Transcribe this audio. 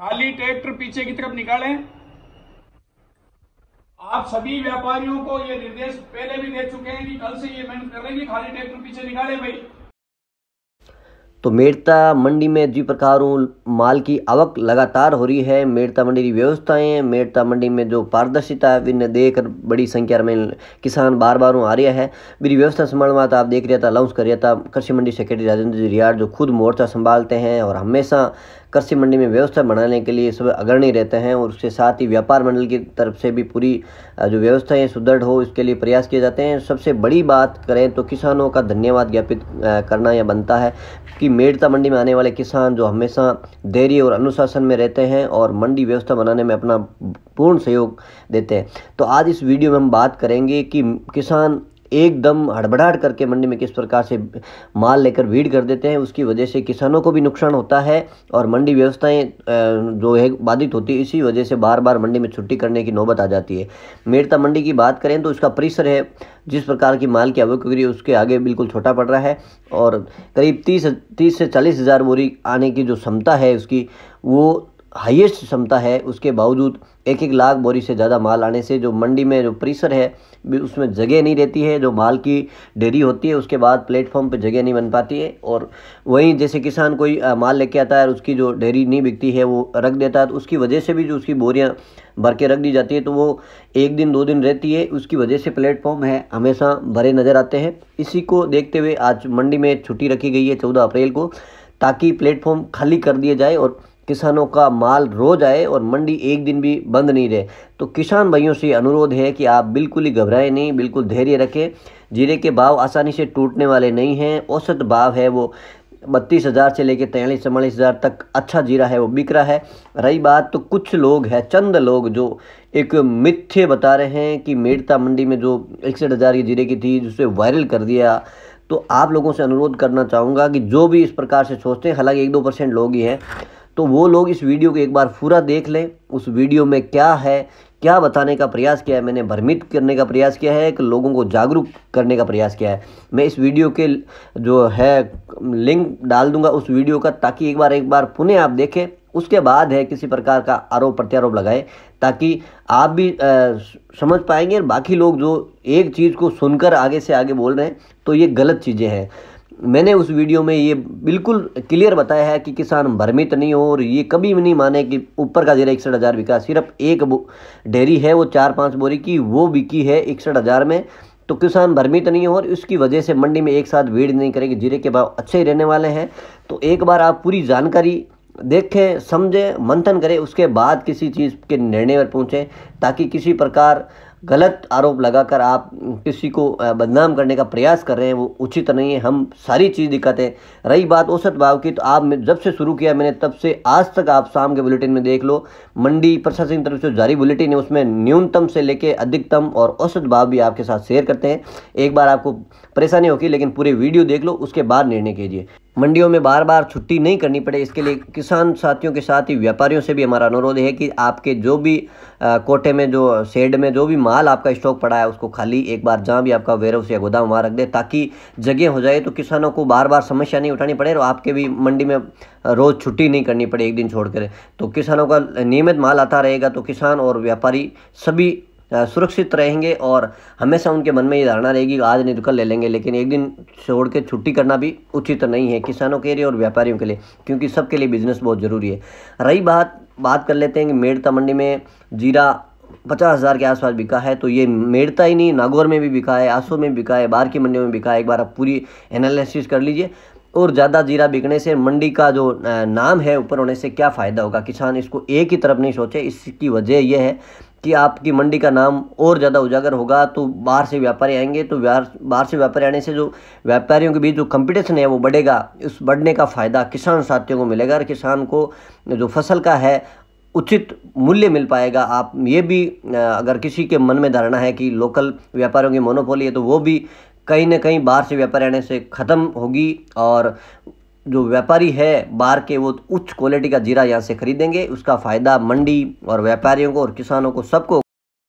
खाली ट्रैक्टर पीछे की तरफ निकालें आप सभी व्यापारियों को ये निर्देश पहले भी दे चुके हैं कि कल से ये मेहनत कर करेंगे खाली ट्रैक्टर पीछे निकाले भाई तो मेड़ता मंडी में जी प्रकार माल की आवक लगातार हो रही है मेड़ता मंडी की व्यवस्थाएं मेड़ता मंडी में जो पारदर्शिता है विन देख बड़ी संख्या में किसान बार बार आ रहा है मेरी व्यवस्था संभाल में आप देख रहे था अनाउंस कर रहा था कृषि मंडी सेक्रेटरी राजेंद्र जी रियाड जो खुद मोर्चा संभालते हैं और हमेशा कृषि मंडी में व्यवस्था बनाने के लिए सब अग्रणी रहते हैं और उसके साथ ही व्यापार मंडल की तरफ से भी पूरी जो व्यवस्थाएँ सुदृढ़ हो इसके लिए प्रयास किए जाते हैं सबसे बड़ी बात करें तो किसानों का धन्यवाद ज्ञापित करना यह बनता है कि मेड़ता मंडी में आने वाले किसान जो हमेशा धैर्य और अनुशासन में रहते हैं और मंडी व्यवस्था बनाने में अपना पूर्ण सहयोग देते हैं तो आज इस वीडियो में हम बात करेंगे कि किसान एकदम हड़बड़ाहट करके मंडी में किस प्रकार से माल लेकर भीड़ कर देते हैं उसकी वजह से किसानों को भी नुकसान होता है और मंडी व्यवस्थाएं जो है बाधित होती है इसी वजह से बार बार मंडी में छुट्टी करने की नौबत आ जाती है मेड़ता मंडी की बात करें तो उसका परिसर है जिस प्रकार की माल की आवक उसके आगे बिल्कुल छोटा पड़ रहा है और करीब तीस तीस से चालीस हज़ार बोरी आने की जो क्षमता है उसकी वो हाईएस्ट क्षमता है उसके बावजूद एक एक लाख बोरी से ज़्यादा माल आने से जो मंडी में जो प्रेशर है उसमें जगह नहीं रहती है जो माल की डेरी होती है उसके बाद प्लेटफॉर्म पे जगह नहीं बन पाती है और वहीं जैसे किसान कोई माल लेके आता है और उसकी जो डेरी नहीं बिकती है वो रख देता है तो उसकी वजह से भी जो उसकी बोरियाँ भर के रख दी जाती है तो वो एक दिन दो दिन रहती है उसकी वजह से प्लेटफॉर्म है हमेशा भरे नज़र आते हैं इसी को देखते हुए आज मंडी में छुट्टी रखी गई है चौदह अप्रैल को ताकि प्लेटफॉर्म खाली कर दिए जाए और किसानों का माल रोज आए और मंडी एक दिन भी बंद नहीं रहे तो किसान भाइयों से अनुरोध है कि आप बिल्कुल ही घबराएं नहीं बिल्कुल धैर्य रखें जीरे के भाव आसानी से टूटने वाले नहीं हैं औसत भाव है वो बत्तीस हज़ार से लेकर तैयलीस चवालीस हज़ार तक अच्छा जीरा है वो बिक रहा है रही बात तो कुछ लोग हैं चंद लोग जो एक मिथ्य बता रहे हैं कि मेड़ता मंडी में जो इकसठ हज़ार की जीरे की थी जिसे वायरल कर दिया तो आप लोगों से अनुरोध करना चाहूँगा कि जो भी इस प्रकार से सोचते हैं हालांकि एक दो परसेंट लोग ही हैं तो वो लोग इस वीडियो को एक बार पूरा देख लें उस वीडियो में क्या है क्या बताने का प्रयास किया है मैंने भ्रमित करने का प्रयास किया है कि लोगों को जागरूक करने का प्रयास किया है मैं इस वीडियो के जो है लिंक डाल दूंगा उस वीडियो का ताकि एक बार एक बार पुनः आप देखें उसके बाद है किसी प्रकार का आरोप प्रत्यारोप लगाए ताकि आप भी आ, समझ पाएंगे और बाकी लोग जो एक चीज़ को सुनकर आगे से आगे बोल रहे हैं तो ये गलत चीज़ें हैं मैंने उस वीडियो में ये बिल्कुल क्लियर बताया है कि किसान भ्रमित नहीं हो और ये कभी भी नहीं माने कि ऊपर का जीरा इकसठ हज़ार बिका सिर्फ एक डेयरी है वो चार पाँच बोरी की वो बिकी है इकसठ हज़ार में तो किसान भ्रमित नहीं हो और इसकी वजह से मंडी में एक साथ भीड़ नहीं करेगी जीरे के भाव अच्छे ही रहने वाले हैं तो एक बार आप पूरी जानकारी देखें समझें मंथन करें उसके बाद किसी चीज़ के निर्णय पर पहुँचें ताकि किसी प्रकार गलत आरोप लगाकर आप किसी को बदनाम करने का प्रयास कर रहे हैं वो उचित नहीं है हम सारी चीज़ दिखाते हैं रही बात औसत भाव की तो आप जब से शुरू किया मैंने तब से आज तक आप शाम के बुलेटिन में देख लो मंडी प्रशासन की तरफ से जारी बुलेटिन है उसमें न्यूनतम से लेके अधिकतम और औसत भाव भी आपके साथ शेयर करते हैं एक बार आपको परेशानी होगी लेकिन पूरे वीडियो देख लो उसके बाद निर्णय कीजिए मंडियों में बार बार छुट्टी नहीं करनी पड़े इसके लिए किसान साथियों के साथ ही व्यापारियों से भी हमारा अनुरोध है कि आपके जो भी आ, कोटे में जो शेड में जो भी माल आपका स्टॉक पड़ा है उसको खाली एक बार जहाँ भी आपका वेर हाउस या गोदाम वहाँ रख दे ताकि जगह हो जाए तो किसानों को बार बार समस्या नहीं उठानी पड़े और आपके भी मंडी में रोज़ छुट्टी नहीं करनी पड़े एक दिन छोड़ कर तो किसानों का नियमित माल आता रहेगा तो किसान और व्यापारी सभी सुरक्षित रहेंगे और हमेशा उनके मन में ये धारणा रहेगी कि आज नहीं तो कल ले लेंगे लेकिन एक दिन छोड़ के छुट्टी करना भी उचित नहीं है किसानों के लिए और व्यापारियों के लिए क्योंकि सबके लिए बिजनेस बहुत ज़रूरी है रही बात बात कर लेते हैं कि मेड़ता मंडी में जीरा पचास हज़ार के आसपास बिका है तो ये मेड़ता ही नहीं नागौर में भी बिका है आसो में बिका है बाहर की मंडियों में बिका है एक बार आप पूरी एनालिसिस कर लीजिए और ज़्यादा जीरा बिकने से मंडी का जो नाम है ऊपर होने से क्या फ़ायदा होगा किसान इसको एक ही तरफ नहीं सोचे इसकी वजह यह है कि आपकी मंडी का नाम और ज़्यादा उजागर होगा तो बाहर से व्यापारी आएंगे तो बाहर से व्यापारी आने से जो व्यापारियों के बीच जो कंपटीशन है वो बढ़ेगा उस बढ़ने का फ़ायदा किसान साथियों को मिलेगा और किसान को जो फसल का है उचित मूल्य मिल पाएगा आप ये भी अगर किसी के मन में धारणा है कि लोकल व्यापारियों की मोनोपोली है तो वो भी कहीं ना कहीं बाहर से व्यापार आने से ख़त्म होगी और जो व्यापारी है बाहर के वो उच्च क्वालिटी का जीरा यहाँ से खरीदेंगे उसका फ़ायदा मंडी और व्यापारियों को और किसानों को सबको